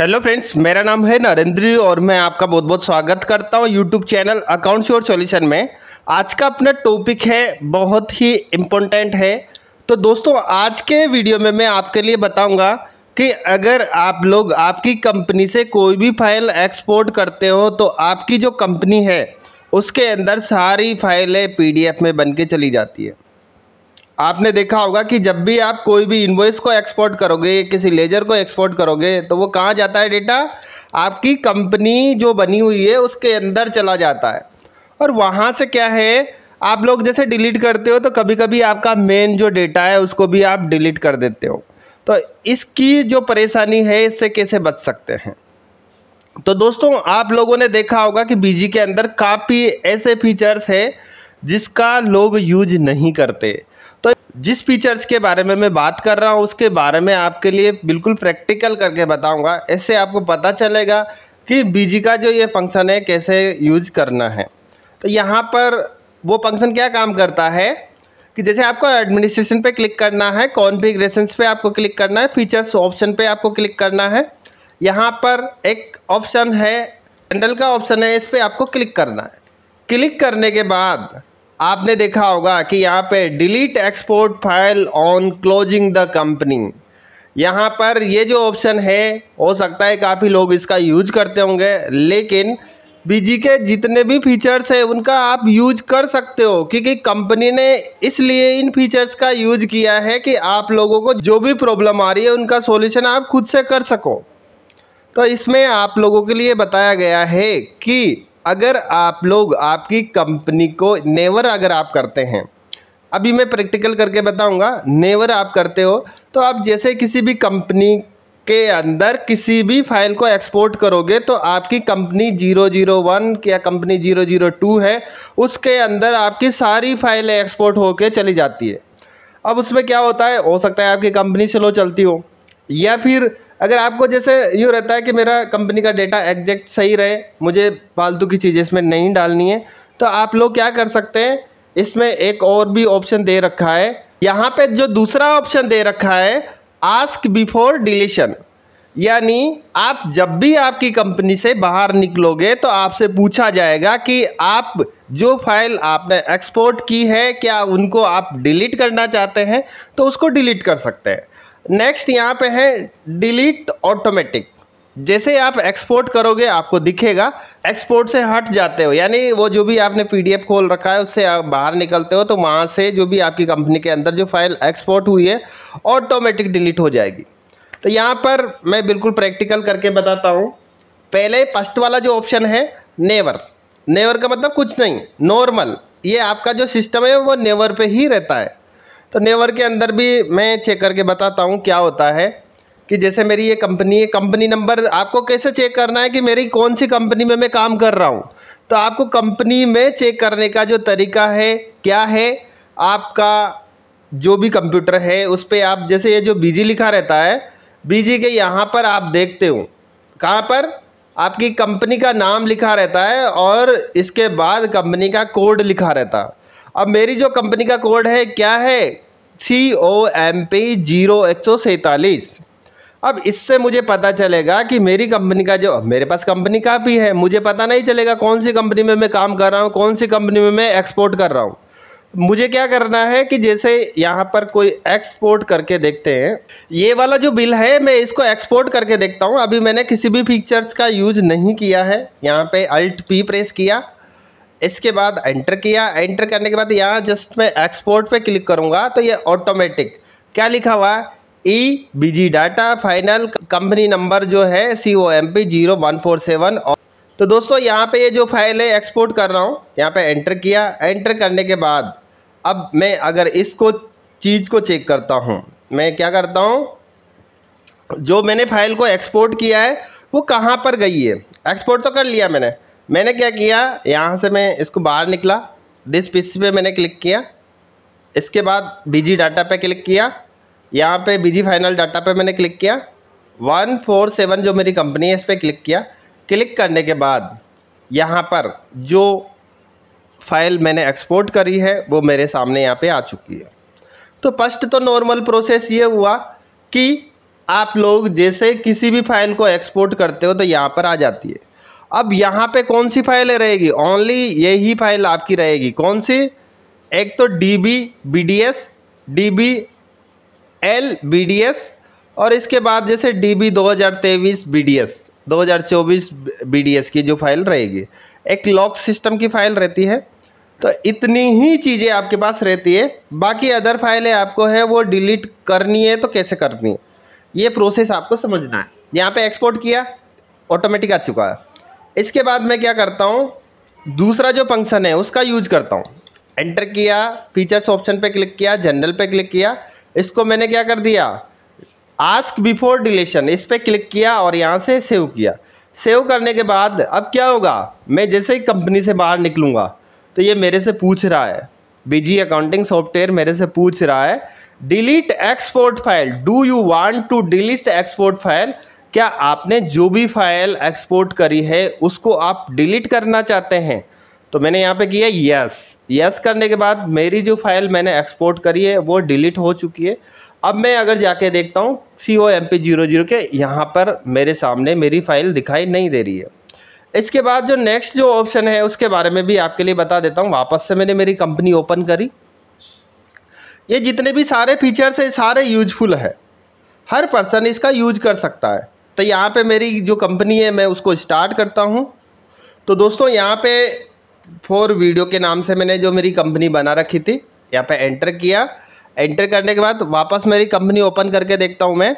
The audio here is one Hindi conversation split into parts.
हेलो फ्रेंड्स मेरा नाम है नरेंद्र और मैं आपका बहुत बहुत स्वागत करता हूँ YouTube channel account sure solution में आज का अपना टॉपिक है बहुत ही इम्पोर्टेंट है तो दोस्तों आज के वीडियो में मैं आपके लिए बताऊंगा कि अगर आप लोग आपकी कंपनी से कोई भी फाइल एक्सपोर्ट करते हो तो आपकी जो कंपनी है उसके अंदर सारी फाइलें पी में बन के चली जाती है आपने देखा होगा कि जब भी आप कोई भी इन्वॉइस को एक्सपोर्ट करोगे किसी लेजर को एक्सपोर्ट करोगे तो वो कहाँ जाता है डेटा आपकी कंपनी जो बनी हुई है उसके अंदर चला जाता है और वहाँ से क्या है आप लोग जैसे डिलीट करते हो तो कभी कभी आपका मेन जो डेटा है उसको भी आप डिलीट कर देते हो तो इसकी जो परेशानी है इससे कैसे बच सकते हैं तो दोस्तों आप लोगों ने देखा होगा कि बीजी के अंदर काफ़ी ऐसे फीचर्स है जिसका लोग यूज नहीं करते जिस फीचर्स के बारे में मैं बात कर रहा हूँ उसके बारे में आपके लिए बिल्कुल प्रैक्टिकल करके बताऊँगा इससे आपको पता चलेगा कि बीजी का जो ये फंक्शन है कैसे यूज करना है तो यहाँ पर वो फंक्शन क्या काम करता है कि जैसे आपको एडमिनिस्ट्रेशन पे क्लिक करना है कॉन्फिग्रेशन पे आपको क्लिक करना है फीचर्स ऑप्शन पे आपको क्लिक करना है यहाँ पर एक ऑप्शन है हैंडल का ऑप्शन है इस पर आपको क्लिक करना है क्लिक करने के बाद आपने देखा होगा कि यहाँ पे delete export file on closing the company यहाँ पर ये जो ऑप्शन है हो सकता है काफ़ी लोग इसका यूज करते होंगे लेकिन बीजी के जितने भी फीचर्स हैं उनका आप यूज कर सकते हो क्योंकि कंपनी ने इसलिए इन फीचर्स का यूज किया है कि आप लोगों को जो भी प्रॉब्लम आ रही है उनका सॉल्यूशन आप खुद से कर सको तो इसमें आप लोगों के लिए बताया गया है कि अगर आप लोग आपकी कंपनी को नेवर अगर आप करते हैं अभी मैं प्रैक्टिकल करके बताऊंगा नेवर आप करते हो तो आप जैसे किसी भी कंपनी के अंदर किसी भी फाइल को एक्सपोर्ट करोगे तो आपकी कंपनी जीरो जीरो वन या कंपनी जीरो जीरो टू है उसके अंदर आपकी सारी फाइलें एक्सपोर्ट होकर चली जाती है अब उसमें क्या होता है हो सकता है आपकी कंपनी स्लो चलती हो या फिर अगर आपको जैसे यूँ रहता है कि मेरा कंपनी का डेटा एग्जैक्ट सही रहे मुझे फालतू की चीज़ें इसमें नहीं डालनी है तो आप लोग क्या कर सकते हैं इसमें एक और भी ऑप्शन दे रखा है यहाँ पे जो दूसरा ऑप्शन दे रखा है आस्क बिफोर डिलीशन यानी आप जब भी आपकी कंपनी से बाहर निकलोगे तो आपसे पूछा जाएगा कि आप जो फाइल आपने एक्सपोर्ट की है क्या उनको आप डिलीट करना चाहते हैं तो उसको डिलीट कर सकते हैं नेक्स्ट यहाँ पे है डिलीट ऑटोमेटिक जैसे आप एक्सपोर्ट करोगे आपको दिखेगा एक्सपोर्ट से हट जाते हो यानी वो जो भी आपने पीडीएफ खोल रखा है उससे आप बाहर निकलते हो तो वहाँ से जो भी आपकी कंपनी के अंदर जो फाइल एक्सपोर्ट हुई है ऑटोमेटिक डिलीट हो जाएगी तो यहाँ पर मैं बिल्कुल प्रैक्टिकल करके बताता हूँ पहले फर्स्ट वाला जो ऑप्शन है नेवर नेवर का मतलब कुछ नहीं नॉर्मल ये आपका जो सिस्टम है वो नेवर पे ही रहता है तो नेवर के अंदर भी मैं चेक करके बताता हूँ क्या होता है कि जैसे मेरी ये कंपनी है कंपनी नंबर आपको कैसे चेक करना है कि मेरी कौन सी कंपनी में मैं काम कर रहा हूँ तो आपको कंपनी में चेक करने का जो तरीका है क्या है आपका जो भी कंप्यूटर है उस पर आप जैसे ये जो बीजी लिखा रहता है बीजी के यहाँ पर आप देखते हो कहाँ पर आपकी कंपनी का नाम लिखा रहता है और इसके बाद कंपनी का कोड लिखा रहता है अब मेरी जो कंपनी का कोड है क्या है C O M P zero एक सौ सैंतालीस अब इससे मुझे पता चलेगा कि मेरी कंपनी का जो मेरे पास कंपनी का भी है मुझे पता नहीं चलेगा कौन सी कंपनी में मैं काम कर रहा हूँ कौन सी कंपनी में मैं एक्सपोर्ट कर रहा हूँ मुझे क्या करना है कि जैसे यहाँ पर कोई एक्सपोर्ट करके देखते हैं ये वाला जो बिल है मैं इसको एक्सपोर्ट करके देखता हूँ अभी मैंने किसी भी फीचर्स का यूज नहीं किया है यहाँ पे अल्ट पी प्रेस किया इसके बाद एंटर किया एंटर करने के बाद यहाँ जस्ट मैं एक्सपोर्ट पे क्लिक करूँगा तो ये ऑटोमेटिक क्या लिखा हुआ है E Busy data final company number जो है C O M P zero one four seven तो दोस्तों यहाँ पे ये जो फाइल है एक्सपोर्ट कर रहा हूँ यहाँ पे एंटर किया एंटर करने के बाद अब मैं अगर इसको चीज़ को चेक करता हूँ मैं क्या करता हूँ जो मैंने फाइल को एक्सपोर्ट किया है वो कहाँ पर गई है एक्सपोर्ट तो कर लिया मैंने मैंने क्या किया यहाँ से मैं इसको बाहर निकला दिस पीस पे मैंने क्लिक किया इसके बाद बिजी डाटा पे क्लिक किया यहाँ पे बिजी फाइनल डाटा पे मैंने क्लिक किया वन फोर सेवन जो मेरी कंपनी है इस पर क्लिक किया क्लिक करने के बाद यहाँ पर जो फाइल मैंने एक्सपोर्ट करी है वो मेरे सामने यहाँ पे आ चुकी है तो फर्स्ट तो नॉर्मल प्रोसेस ये हुआ कि आप लोग जैसे किसी भी फाइल को एक्सपोर्ट करते हो तो यहाँ पर आ जाती है अब यहाँ पे कौन सी फाइलें रहेगी ओनली यही फाइल आपकी रहेगी कौन सी एक तो D B B D S D B L B D S और इसके बाद जैसे डी बी दो हज़ार तेईस बी डी एस दो हज़ार चौबीस बी डी एस की जो फाइल रहेगी एक लॉक सिस्टम की फाइल रहती है तो इतनी ही चीज़ें आपके पास रहती है बाकी अदर फाइलें आपको है वो डिलीट करनी है तो कैसे करनी है ये प्रोसेस आपको समझना है यहाँ पे एक्सपोर्ट किया ऑटोमेटिक आ चुका है इसके बाद मैं क्या करता हूँ दूसरा जो फंक्शन है उसका यूज करता हूँ एंटर किया फीचर्स ऑप्शन पे क्लिक किया जनरल पे क्लिक किया इसको मैंने क्या कर दिया आस्क बिफोर डिलेशन इस पर क्लिक किया और यहाँ से सेव किया सेव करने के बाद अब क्या होगा मैं जैसे ही कंपनी से बाहर निकलूँगा तो ये मेरे से पूछ रहा है बीजी अकाउंटिंग सॉफ्टवेयर मेरे से पूछ रहा है delete export file do you want to delete export file क्या आपने जो भी फाइल एक्सपोर्ट करी है उसको आप डिलीट करना चाहते हैं तो मैंने यहाँ पे किया यस यस करने के बाद मेरी जो फाइल मैंने एक्सपोर्ट करी है वो डिलीट हो चुकी है अब मैं अगर जाके देखता हूँ C O M P zero zero के यहाँ पर मेरे सामने मेरी फाइल दिखाई नहीं दे रही है इसके बाद जो नेक्स्ट जो ऑप्शन है उसके बारे में भी आपके लिए बता देता हूँ वापस से मैंने मेरी कंपनी ओपन करी ये जितने भी सारे फीचर्स हैं सारे यूजफुल है हर पर्सन इसका यूज कर सकता है तो यहाँ पे मेरी जो कंपनी है मैं उसको स्टार्ट करता हूँ तो दोस्तों यहाँ पे फोर वीडियो के नाम से मैंने जो मेरी कंपनी बना रखी थी यहाँ पे एंटर किया एंटर करने के बाद वापस मेरी कंपनी ओपन करके देखता हूँ मैं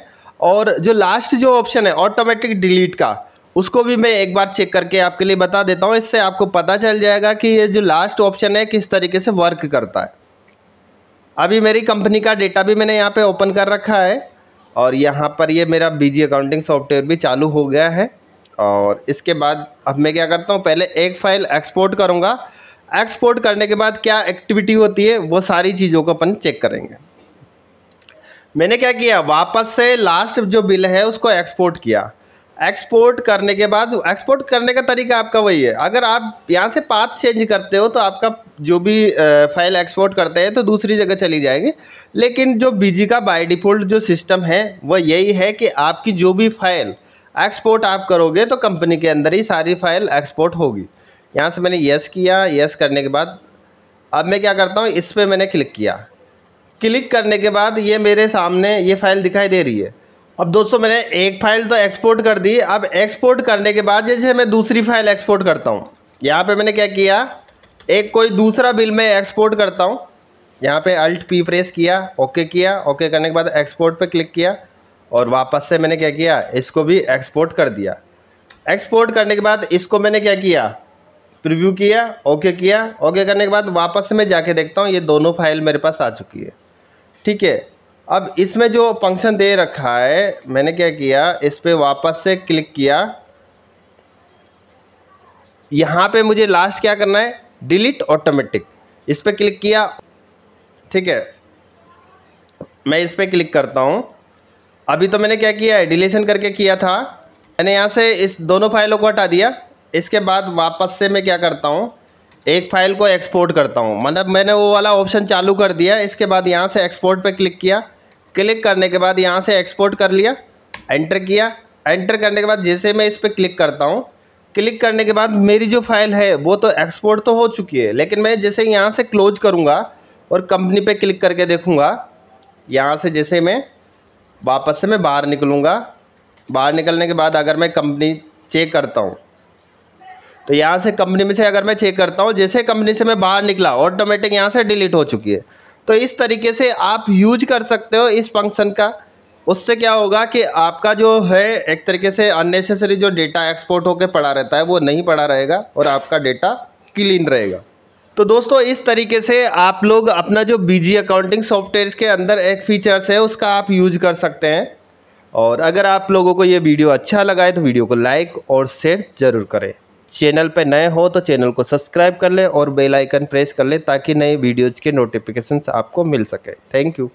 और जो लास्ट जो ऑप्शन है ऑटोमेटिक डिलीट का उसको भी मैं एक बार चेक करके आपके लिए बता देता हूँ इससे आपको पता चल जाएगा कि ये जो लास्ट ऑप्शन है किस तरीके से वर्क करता है अभी मेरी कंपनी का डेटा भी मैंने यहाँ पे ओपन कर रखा है और यहाँ पर ये मेरा बीजी अकाउंटिंग सॉफ्टवेयर भी चालू हो गया है और इसके बाद अब मैं क्या करता हूँ पहले एक फ़ाइल एक्सपोर्ट करूँगा एक्सपोर्ट करने के बाद क्या एक्टिविटी होती है वो सारी चीज़ों को अपन चेक करेंगे मैंने क्या किया वापस से लास्ट जो बिल है उसको एक्सपोर्ट किया एक्सपोर्ट करने के बाद एक्सपोर्ट करने का तरीका आपका वही है अगर आप यहाँ से पाथ चेंज करते हो तो आपका जो भी फाइल एक्सपोर्ट करते हैं तो दूसरी जगह चली जाएगी लेकिन जो बीजी का बाय डिफ़ॉल्ट जो सिस्टम है वह यही है कि आपकी जो भी फाइल एक्सपोर्ट आप करोगे तो कंपनी के अंदर ही सारी फाइल एक्सपोर्ट होगी यहाँ से मैंने यस किया यस करने के बाद अब मैं क्या करता हूँ इस पर मैंने क्लिक किया क्लिक करने के बाद ये मेरे सामने ये फ़ाइल दिखाई दे रही है अब दोस्तों मैंने एक फाइल तो एक्सपोर्ट कर दी अब एक्सपोर्ट करने के बाद जैसे मैं दूसरी फाइल एक्सपोर्ट करता हूँ यहाँ पे मैंने क्या किया एक कोई दूसरा बिल मैं एक्सपोर्ट करता हूँ यहाँ पे अल्ट पी प्रेस किया ओके किया ओके करने के बाद एक्सपोर्ट पे क्लिक किया और वापस से मैंने क्या किया इसको भी एक्सपोर्ट कर दिया एक्सपोर्ट करने के बाद इसको मैंने क्या किया प्रिव्यू किया ओके किया ओके करने के बाद वापस से मैं जाके देखता हूँ ये दोनों फाइल मेरे पास आ चुकी है ठीक है अब इसमें जो फंक्शन दे रखा है मैंने क्या किया इस पर वापस से क्लिक किया यहाँ पे मुझे लास्ट क्या करना है डिलीट ऑटोमेटिक इस पर क्लिक किया ठीक है मैं इस पर क्लिक करता हूँ अभी तो मैंने क्या किया है डिलीशन करके किया था मैंने यहाँ से इस दोनों फाइलों को हटा दिया इसके बाद वापस से मैं क्या करता हूँ एक फ़ाइल को एक्सपोर्ट करता हूँ मतलब मैंने वो वाला ऑप्शन चालू कर दिया इसके बाद यहाँ से एक्सपोर्ट पे क्लिक किया क्लिक करने के बाद यहाँ से एक्सपोर्ट कर लिया एंटर किया एंटर करने के बाद जैसे मैं इस पर क्लिक करता हूँ क्लिक करने के बाद मेरी जो फाइल है वो तो एक्सपोर्ट तो हो चुकी है लेकिन मैं जैसे यहाँ से क्लोज करूँगा और कंपनी पे क्लिक करके देखूँगा यहाँ से जैसे मैं वापस से मैं बाहर निकलूँगा बाहर निकलने के बाद अगर मैं कंपनी चेक करता हूँ तो यहाँ से कंपनी में से अगर मैं चेक करता हूँ जैसे कंपनी से मैं बाहर निकला ऑटोमेटिक यहाँ से डिलीट हो चुकी है तो इस तरीके से आप यूज कर सकते हो इस फंक्शन का उससे क्या होगा कि आपका जो है एक तरीके से अननेसेसरी जो डेटा एक्सपोर्ट होकर पड़ा रहता है वो नहीं पड़ा रहेगा और आपका डेटा क्लीन रहेगा तो दोस्तों इस तरीके से आप लोग अपना जो बीजी अकाउंटिंग सॉफ्टवेयर के अंदर एक फीचर्स है उसका आप यूज कर सकते हैं और अगर आप लोगों को ये वीडियो अच्छा लगा है तो वीडियो को लाइक और शेयर ज़रूर करें चैनल पर नए हो तो चैनल को सब्सक्राइब कर लें और बेल आइकन प्रेस कर लें ताकि नई वीडियोज़ के नोटिफिकेशंस आपको मिल सके थैंक यू